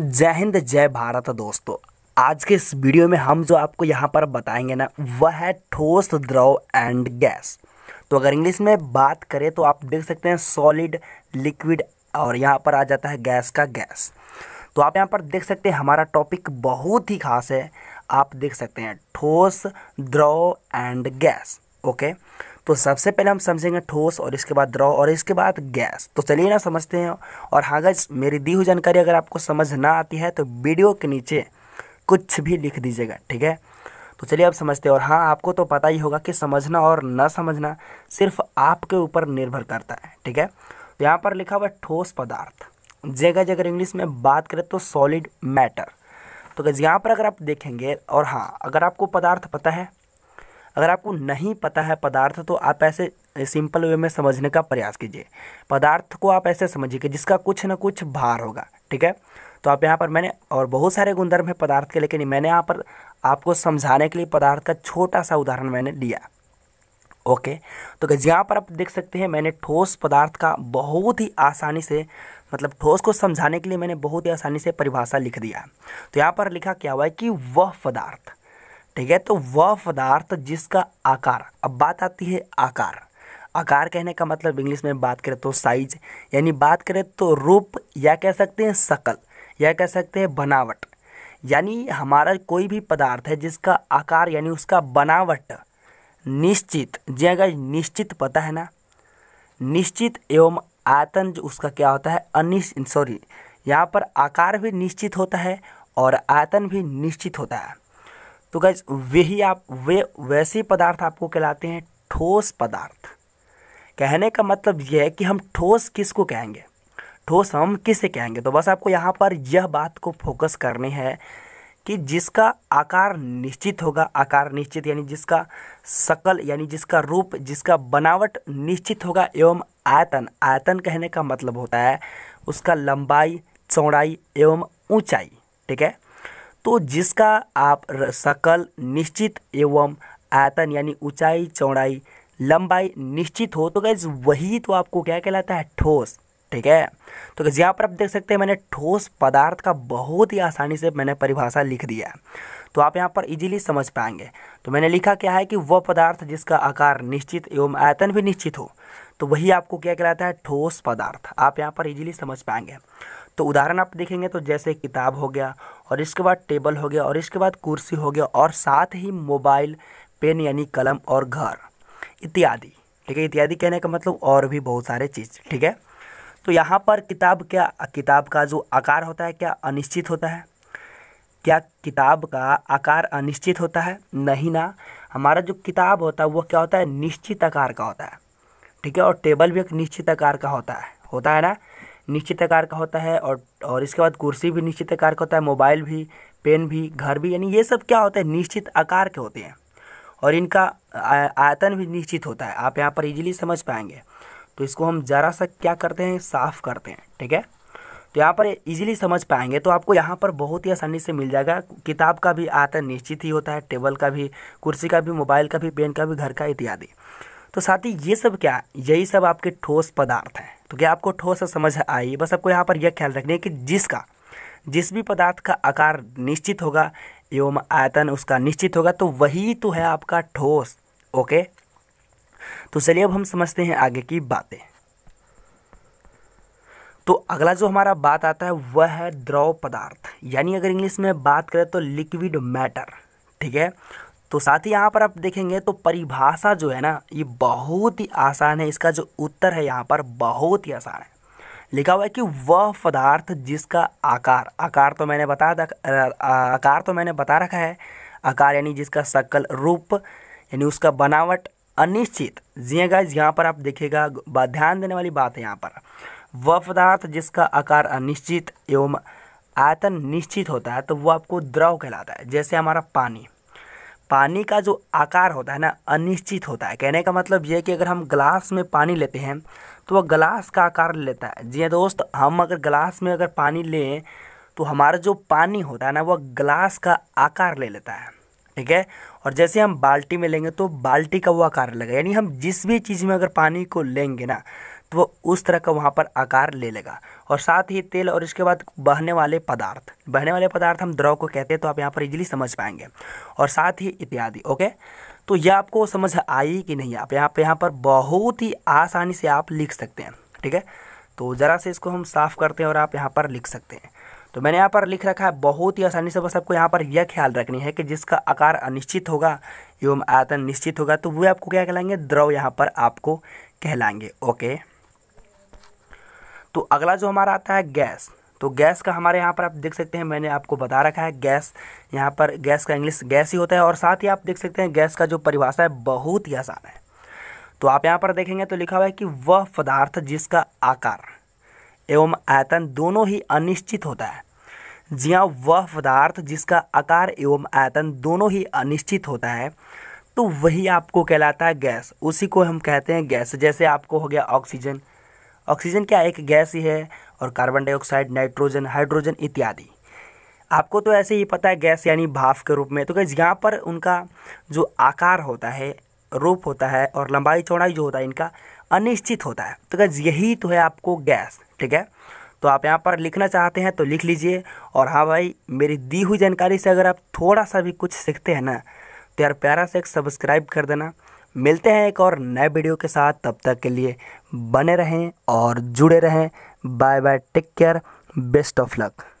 जय हिंद जय भारत दोस्तों आज के इस वीडियो में हम जो आपको यहाँ पर बताएंगे ना वह है ठोस द्रव एंड गैस तो अगर इंग्लिश में बात करें तो आप देख सकते हैं सॉलिड लिक्विड और यहाँ पर आ जाता है गैस का गैस तो आप यहाँ पर देख सकते हैं हमारा टॉपिक बहुत ही खास है आप देख सकते हैं ठोस द्रव एंड गैस ओके okay? तो सबसे पहले हम समझेंगे ठोस और इसके बाद द्रव और इसके बाद गैस तो चलिए ना समझते हैं और हाँ गज मेरी दी हुई जानकारी अगर आपको समझ ना आती है तो वीडियो के नीचे कुछ भी लिख दीजिएगा ठीक है तो चलिए आप समझते हैं और हाँ आपको तो पता ही होगा कि समझना और ना समझना सिर्फ आपके ऊपर निर्भर करता है ठीक है तो यहाँ पर लिखा हुआ है ठोस पदार्थ जगह जगह इंग्लिश में बात करें तो सॉलिड मैटर तो यहाँ पर अगर आप देखेंगे और हाँ अगर आपको पदार्थ पता है अगर आपको नहीं पता है पदार्थ तो आप ऐसे सिंपल वे में समझने का प्रयास कीजिए पदार्थ को आप ऐसे समझिए कि जिसका कुछ ना कुछ भार होगा ठीक है तो आप यहाँ पर मैंने और बहुत सारे गुणधर्म है पदार्थ के लेकिन मैंने यहाँ पर आपको समझाने के लिए पदार्थ का छोटा सा उदाहरण मैंने लिया ओके तो यहाँ पर आप देख सकते हैं मैंने ठोस पदार्थ का बहुत ही आसानी से मतलब ठोस को समझाने के लिए मैंने बहुत ही आसानी से परिभाषा लिख दिया तो यहाँ पर लिखा क्या हुआ है कि वह पदार्थ ठीक है तो वह पदार्थ जिसका आकार अब बात आती है आकार आकार कहने का मतलब इंग्लिश में बात करें तो साइज यानी बात करें तो रूप या कह सकते हैं शकल या कह सकते हैं बनावट यानी हमारा कोई भी पदार्थ है जिसका आकार यानी उसका बनावट निश्चित जी हाँ, अगर निश्चित पता है ना निश्चित एवं आयतन जो उसका क्या होता है अनिश्चित सॉरी यहाँ पर आकार भी निश्चित होता है और आयतन भी निश्चित होता है तो गैस वही आप वे वैसे पदार्थ आपको कहलाते हैं ठोस पदार्थ कहने का मतलब यह है कि हम ठोस किसको कहेंगे ठोस हम किसे कहेंगे तो बस आपको यहाँ पर यह बात को फोकस करनी है कि जिसका आकार निश्चित होगा आकार निश्चित यानी जिसका सकल यानी जिसका रूप जिसका बनावट निश्चित होगा एवं आयतन आयतन कहने का मतलब होता है उसका लंबाई चौड़ाई एवं ऊंचाई ठीक है तो जिसका आप शकल निश्चित एवं आयतन यानी ऊंचाई चौड़ाई लंबाई निश्चित हो तो गैज वही तो आपको क्या कहलाता है ठोस ठीक है तो गैस यहाँ पर आप देख सकते हैं मैंने ठोस पदार्थ का बहुत ही आसानी से मैंने परिभाषा लिख दिया है तो आप यहाँ पर इजीली समझ पाएंगे तो मैंने लिखा क्या है कि वह पदार्थ जिसका आकार निश्चित एवं आयतन भी निश्चित हो तो वही आपको क्या कहलाता है ठोस पदार्थ आप यहाँ पर इजीली समझ पाएंगे तो उदाहरण आप देखेंगे तो जैसे किताब हो गया और इसके बाद टेबल हो गया और इसके बाद कुर्सी हो गया और साथ ही मोबाइल पेन यानी कलम और घर इत्यादि ठीक है इत्यादि कहने का मतलब और भी बहुत सारे चीज़ ठीक है तो यहाँ पर किताब क्या किताब का जो आकार होता है क्या अनिश्चित होता है क्या किताब का आकार अनिश्चित होता है नहीं ना हमारा जो किताब होता है वो क्या होता है निश्चित आकार का होता है ठीक है और टेबल भी एक निश्चित आकार का होता है होता है ना निश्चित आकार का होता है और और इसके बाद कुर्सी भी निश्चित आकार का होता है मोबाइल भी पेन भी घर भी यानी ये सब क्या होता है निश्चित आकार के होते हैं और इनका आयतन भी निश्चित होता है आप यहाँ पर इजीली समझ पाएंगे तो इसको हम ज़रा सा क्या करते हैं साफ़ करते हैं ठीक है तो यहाँ पर इजीली समझ पाएंगे तो आपको यहाँ पर बहुत ही आसानी से मिल जाएगा किताब का भी आयतन निश्चित ही होता है टेबल का भी कुर्सी का भी मोबाइल का भी पेन का भी घर का इत्यादि तो साथ ही ये सब क्या यही सब आपके ठोस पदार्थ हैं तो क्या आपको ठोस समझ आई बस आपको यहाँ पर यह ख्याल रखना है कि जिसका जिस भी पदार्थ का आकार निश्चित होगा एवं आयतन उसका निश्चित होगा तो वही तो है आपका ठोस ओके तो चलिए अब हम समझते हैं आगे की बातें तो अगला जो हमारा बात आता है वह है द्रव पदार्थ यानी अगर इंग्लिश में बात करें तो लिक्विड मैटर ठीक है तो साथ ही यहाँ पर आप देखेंगे तो परिभाषा जो है ना ये बहुत ही आसान है इसका जो उत्तर है यहाँ पर बहुत ही आसान है लिखा हुआ है कि वह पदार्थ जिसका आकार आकार तो मैंने बता आकार तो मैंने बता रखा है आकार यानी जिसका सकल रूप यानी उसका बनावट अनिश्चित जी गाइज हाँ यहाँ पर आप देखिएगा ध्यान देने वाली बात है यहाँ पर वह पदार्थ जिसका आकार अनिश्चित एवं आयतन निश्चित होता है तो वह आपको द्रव कहलाता है जैसे हमारा पानी पानी का जो आकार होता है ना अनिश्चित होता है कहने का मतलब ये है कि अगर हम ग्लास में पानी लेते हैं तो वह ग्लास का आकार लेता है जी हाँ दोस्त हम अगर ग्लास में अगर पानी लें तो हमारा जो पानी होता है ना वह ग्लास का आकार ले लेता है ठीक है और जैसे हम बाल्टी में लेंगे तो बाल्टी का वो आकार लगेगा यानी हम जिस भी चीज़ में अगर पानी को लेंगे ना तो वो उस तरह का वहाँ पर आकार ले लेगा और साथ ही तेल और इसके बाद बहने वाले पदार्थ बहने वाले पदार्थ हम द्रव को कहते हैं तो आप यहाँ पर इजीली समझ पाएंगे और साथ ही इत्यादि ओके तो यह आपको समझ आई कि नहीं आप यहाँ पर यहाँ पर बहुत ही आसानी से आप लिख सकते हैं ठीक है तो ज़रा से इसको हम साफ़ करते हैं और आप यहाँ पर लिख सकते हैं तो मैंने यहाँ पर लिख रखा है बहुत ही आसानी से बस आपको यहाँ पर यह ख्याल रखनी है कि जिसका आकार अनिश्चित होगा एवं आयतन निश्चित होगा तो वह आपको क्या कहलाएंगे द्रव यहाँ पर आपको कहलाएंगे ओके तो अगला जो हमारा आता है गैस तो गैस का हमारे यहाँ पर आप देख सकते हैं मैंने आपको बता रखा है गैस यहाँ पर गैस का इंग्लिश गैस ही होता है और साथ ही आप देख सकते हैं गैस का जो परिभाषा है बहुत ही आसान है तो आप यहाँ पर देखेंगे तो लिखा हुआ है कि वह पदार्थ जिसका आकार एवं आयतन दोनों ही अनिश्चित होता है जी हाँ वह पदार्थ जिसका आकार एवं आयतन दोनों ही अनिश्चित होता है तो वही आपको कहलाता है गैस उसी को हम कहते हैं गैस जैसे आपको हो गया ऑक्सीजन ऑक्सीजन क्या एक गैस ही है और कार्बन डाइऑक्साइड नाइट्रोजन हाइड्रोजन इत्यादि आपको तो ऐसे ही पता है गैस यानी भाफ के रूप में तो गैस यहाँ पर उनका जो आकार होता है रूप होता है और लंबाई चौड़ाई जो होता है इनका अनिश्चित होता है तो गैस यही तो है आपको गैस ठीक है तो आप यहाँ पर लिखना चाहते हैं तो लिख लीजिए और हाँ भाई मेरी दी हुई जानकारी से अगर आप थोड़ा सा भी कुछ सीखते हैं ना तो यार प्यारा से एक सब्सक्राइब कर देना मिलते हैं एक और नए वीडियो के साथ तब तक के लिए बने रहें और जुड़े रहें bye bye take care best of luck